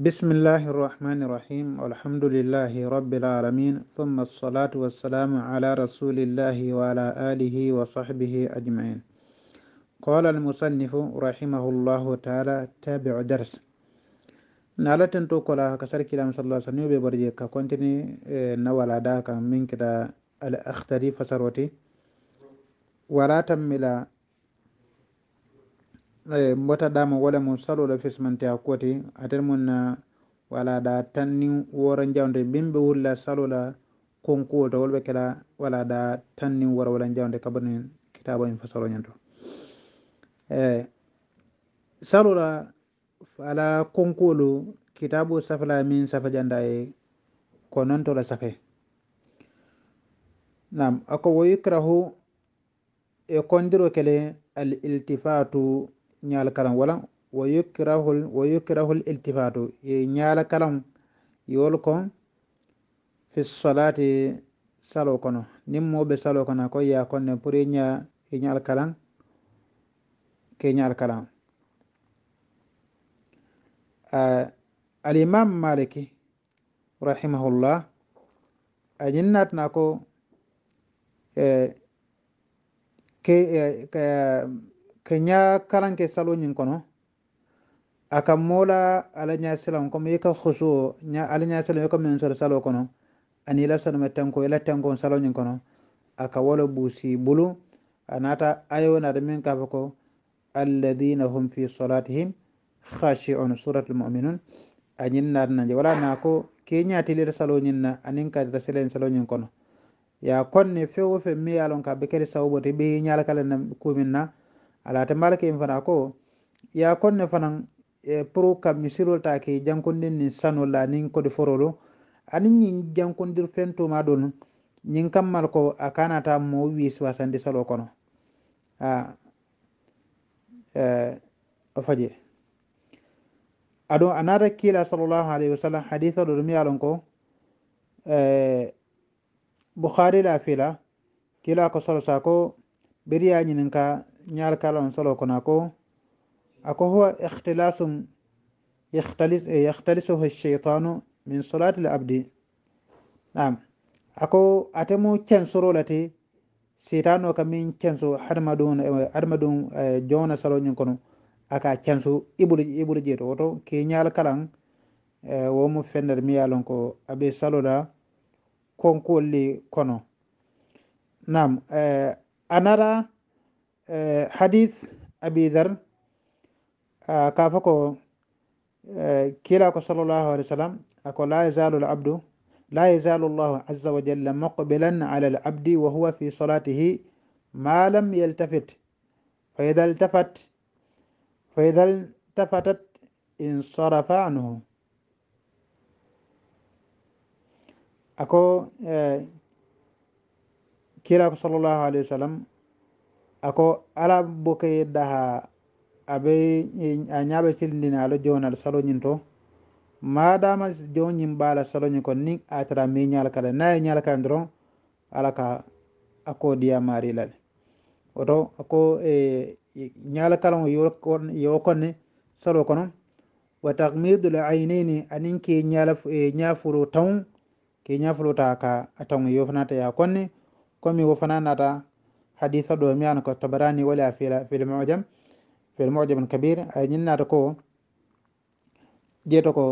بسم الله الرحمن الرحيم والحمد لله رب العالمين ثم الصلاة والسلام على رسول الله وعلى آله وصحبه أجمعين قال المصنف رحمه الله تعالى تابع درس نالتن تو كلا كسر كلام صلى الله عليه وسلم ببرجي كونتني نوالا داكا من كده الأختري فسروتي ولا تملا Eh, mbota dama wala mo salola fesmante a koti atel mon na wala da tanni wora jawde bimbe wulla salola konkuwol to wolɓe kela wala da tanni wora wala jawde kabanen kitabo en fasaloñen eh, e salola ala konkuwolu kitabu safla min safa janda e ko noon safe nam ako wo yukrahu e kondiro kele al iltifatu ñaala kalam wala wa yukrahul wa yukrahul iltifatu e ñaala kalam yol ko fi salati salo kono nin moɓe salo kono ko ya konne pour e ña e ñaal kalan ke ñaal kalan uh, alimam maliki rahimahullah añin natna ko eh, ke eh, ke ña kalan kɛ salo ɲin kɔnɔ a ka moo la ala ɲasilan komi i ka husuo ɲa ala ɲasilan i ka min sɔrɔ salo kɔnɔ ani i la sanumɛ tanko i la tanko salo ɲin a ka wala buusi bulu a naata ayo naata min ka fɔ ko alladina hum fi solatihim khashi'un suratul mu'minun a ɲin naata nanje wala na ko ke ɲatili la salo ɲin na anin ka ta selen salo ɲin kɔnɔ ya kɔnne fewo fe mi yalon ka be kede sawobote be ɲalakalen na kumin na alaata malkeyim fana ko ya konne fanan e, pour kam mi sirwoltaake jankondin nin sanolla nin kode forolo anin ñin jankondir fentuma ɗon ñin kammal ko a kanata mo wiswasandi salo kono a e, o faje aɗo anata kiila salallahu alayhi wa sallam hadisa ɗo ɗum yalon ko e, bouhari la fila kiila ko salo sa ko ɓeriyañininka ñaal kalon solo kono ko ako huwa ikhtilasum yakhtalis eh, yakhtalisuhu shaytanu min salati al abdi naam ako atemu censoro lati sitano ka min censo hadmadun hadmadun jona salo nyin kono aka censo ibulu ibulu jeto woto ke ñaal kalan eh, wo mu fender mi yalon ko abe salola konkolli kono naam eh, anara حديث أبي ذر آه، كافكو آه، كلاكو صلى الله عليه وسلم أقول لا يزال العبد لا يزال الله عز وجل مقبلا على العبد وهو في صلاته ما لم يلتفت فإذا التفت فإذا التفتت انصرف عنه أكو آه، كلاكو صلى الله عليه وسلم ako ala boke daha abe a ñaɓe filindina ala jonal saloñin to madama joñin ɓala saloñin ko nin atara mi ñal kala naye ñal kala doron ala ka ako diya mari lale oto ako e ñal kala yo konne salo kono wa takmidul aynini anin ke ñafuro e, taw ke ñafuro ta ka taw yo fanata ya konne komi wo fana nata حديث ردو ميان كو الطبراني ولا في في المعجم في المعجم الكبير أجلنا ركو تكو جيتكو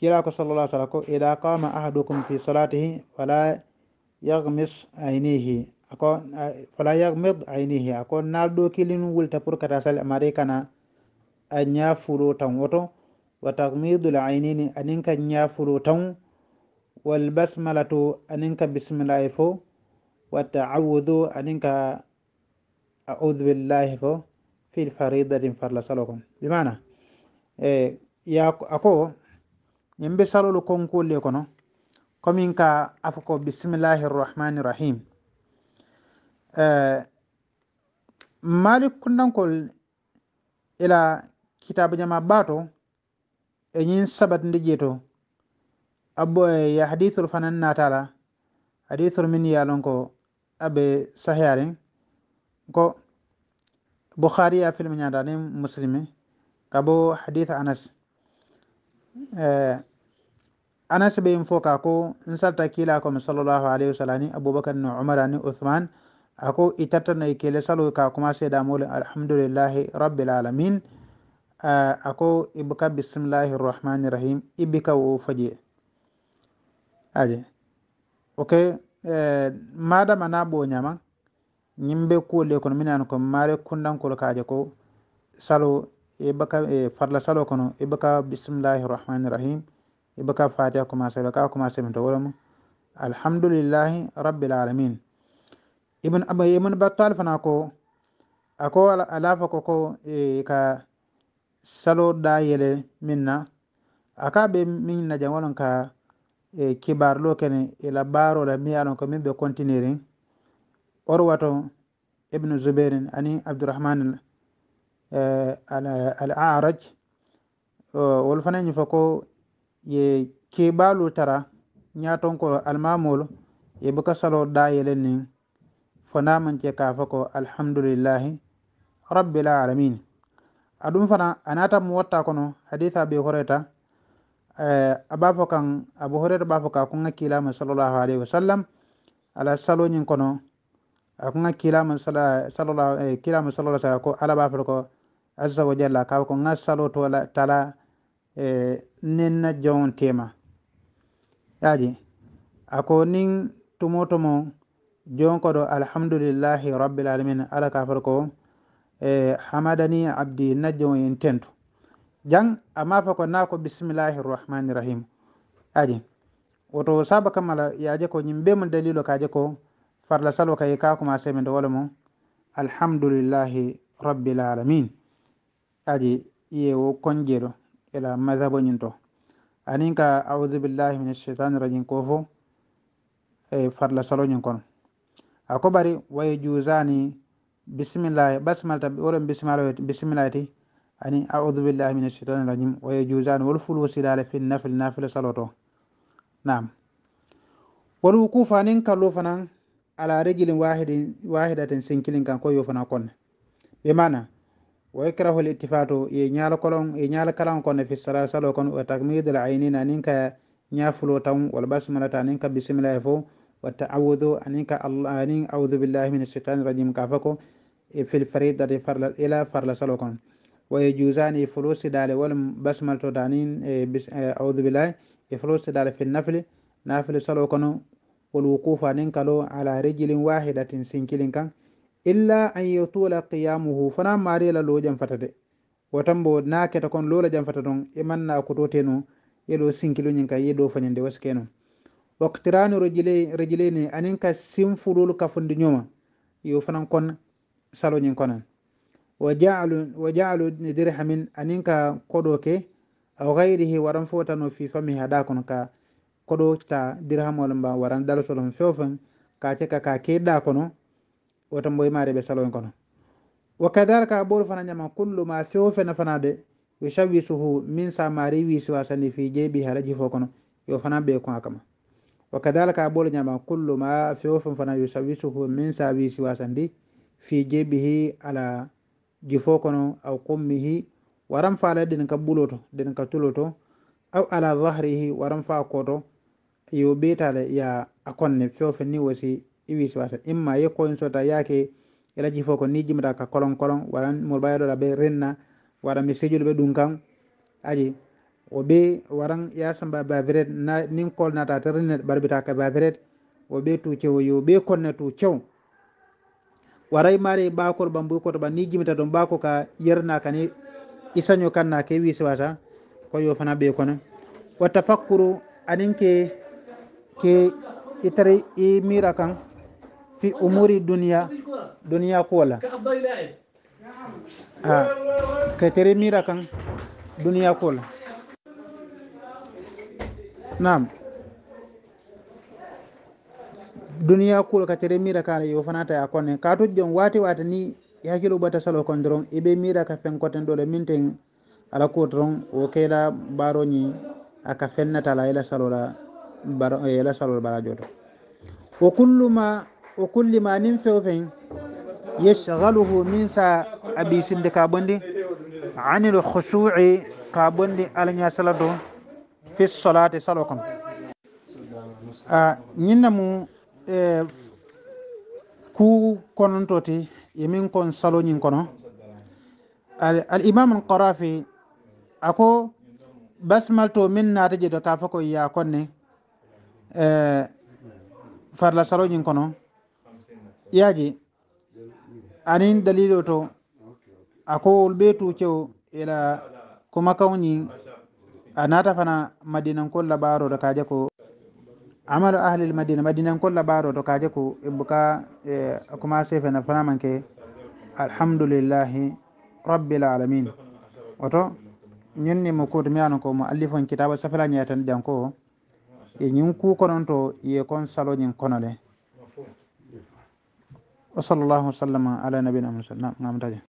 كلاك صلى الله عليه وسلم اذا قام احدكم في صلاته فلا يغمس عينيه اكو فلا يغمض عينيه اكو نالدو كيلين ولتا بور كتا امريكانا أن فولو تنوتو وتغميض العينين انكا نيا فولو والبسملة انكا بسم الله فو wattaawudu aninka audu billahi fo fil farla salokon kon bimana e ya ako ñin salolu konkulle kono komin ka afo ko bisimillahi rrahmani rrahim malik kundankol ila kitabu jama bato e ñin sabatindi jeeto abbo e hadithol fanan natala hadithol min yalon aɓe sahiyaren ko bukhari ya film ñandani muslimi kabo hadith anas eh, anas be yin foka ko n salta kila komi sallllahu alayhi wa sallam ni aboubacar ni uthman ako itattanai kele salo ka kuma sedamole alhamdulillahi rabbil alamin uh, ako ibka bisimillahi rrahmani rrahim ibika wo faje aje okay Eh, madam ana boñama ñimbe kuwolle kono minen ko maare kundankol kaaje ko salo e baka e farla salo kono e baka bisimillahi rahmani rahim e baka fatiha commencé e baka commencé min to wolo alhamdulillahi rabbil alamin ibn aba ibn battal fana ko ako alafa ko ko e ka salo da yele minna aka be min na jangolon ka e kibarlo kene ila e barola miyalon ko min ɓe continuirin orwato ibnu zubairin ani abdourahman e, al araj wol fanañi ni ko ye kibalu tara ñaton ko almamolu ye buka salo dayelen nin fo namance ka fo ko alhamdulillahi rabbil alamin aɗum fana anata mo watta kono hadisa ɓe horeta Eh, a b'a fɔ kan abu hurera b'a fɔ ka ko n ka kiilama salallahu alaihi wasallam ala salo ñin kono a ko n ka kiilama kiilama salala sa ko ala b'a fɔ ko azza wa jalla ka ko n ka salo tola tala eh, nin na jon tema yaji a ko nin tumo tumo jon koɗo alhamdulillahi rabbil alamin ala ka fata ko eh, hamadani abdi na jon en tentu jan amafa fa ko na ko bismillahir rahmanir rahim aje woto saba kamala yaje ko nyimbe mo dalilo kaje ko farla salwa kay ka kuma sai min dawala alhamdulillahi rabbil alamin aje iye wo konjero ila mazhabo nyinto anin ka a'udhu billahi minash shaitanir rajim ko fo e farla salo nyin kon akobari waye juzani bismillah basmalta woren bismillah bismillah أني يعني أعوذ بالله من الشيطان الرجيم ويجوزان ولفل وسلال في النفل نافل صلاة نعم والوقوف أن ينكالو على رجل واحد واحدة سنكيل كان كوي فنان بمعنى ويكره الاتفاق ينال كلام ينال كلام كون في الصلاة صلاة كون وتكميد العينين أن ينكا نافل وتم والبسملة أن ينكا بسم الله فو وتعوذ أن ينكا الله أن أعوذ بالله من الشيطان الرجيم كافكو في الفريد الى فرلا صلاة كون ويجوزاني ويجوزان يفلوس دال والبسمل تودانين أعوذ بالله يفلوس دالي في النفل نافل صلو كنو والوقوف ننكلو على رجل واحدة سنكلن كان إلا أن يطول قيامه فنا ماري لو جنفتد فتده ناكي تكون لولا جنفتد فتدون كتوتينو يلو سنكلو ننكا يدو فنين دي وسكينو waktiranu رجلي رجليني أننكا سنفلول kafundi ñoma yo fanan kon saloñin konan wa jacalu ibni dirhamin aninka koɗo ke aw gayrihi waran fotano fi fami hada kono ka koɗo ta dirhamol mba waran dalsolon fewfen ka teka ka keɗɗa kono wotan boymare ɓe salon kono wa kadalika ɓoru fana ñama kullu ma fewfene fanade yusawisuhu min samari wisiwa sani fi jeeɓi haraji fo kono yo fana ɓe kon akama wa kadalika ɓoru ñama kullu ma fewfen fana yusawisuhu min sa wisiwa fi ala jifo kono aw kummihi waran fa la ka buloto den ka tuloto aw ala dhahrihi waran fa koto yo betale ya akonne fofe ni wasi iwi swata imma ye ko insota yake ela jifo ko ni jimata ka kolon kolon waran bayado la be renna wara mi sejul be ɗum kan aji o be waran ya samba ba vret na nin kol nata ternet barbita ka ba vret o be tu cew yo be konne tu cew waray mare bakor bambu ko ba ni jimita don bako ka yerna kani isanyo kanna ke wi siwata ko yo fana be kono wa tafakkuru anin ke ke itare i mira kan fi umuri duniya duniya kola a ka tare mira kan duniya kola na'am duniya kuuɗo ka tere mira la yo fanata ya konne ka to jom wati wata ni hakkilo ɓata salo kon doron eɓe mira ka fen koten ɗo ɗo minten ala kuo doron wo ka la keyla baroñi aka fennatala ela salola ela eh, salol barajo to wo kulluma wo kullima nin few feŋ yashgaluhu min sa abi sidde ka bondi anil khushu'i ka bondi alaña sala to fi solati salo kam a ah, ñinna mu e ku kononto ti ye min kon saloñin kono al imam al qarafi ako basmalto min naata je do ka fo ko ya konne e farla saloñin kono yaji anin dalilo to ako wol ɓe tucew ila kumakaŋoñin a naata fana madinankol labaro da kaje ko amaro ahlil madina madina la ɓaɗo to kaje ko buka e, koma sefena fanamanke alhamdulillahi rabbil alamin oto ñonni mo mi miyano ko mo allifon kitaba safala tan dan ko e nyin ku non to ye kon nyin konole wa sallallahu sallama ala nabina musa ngam ngamtaje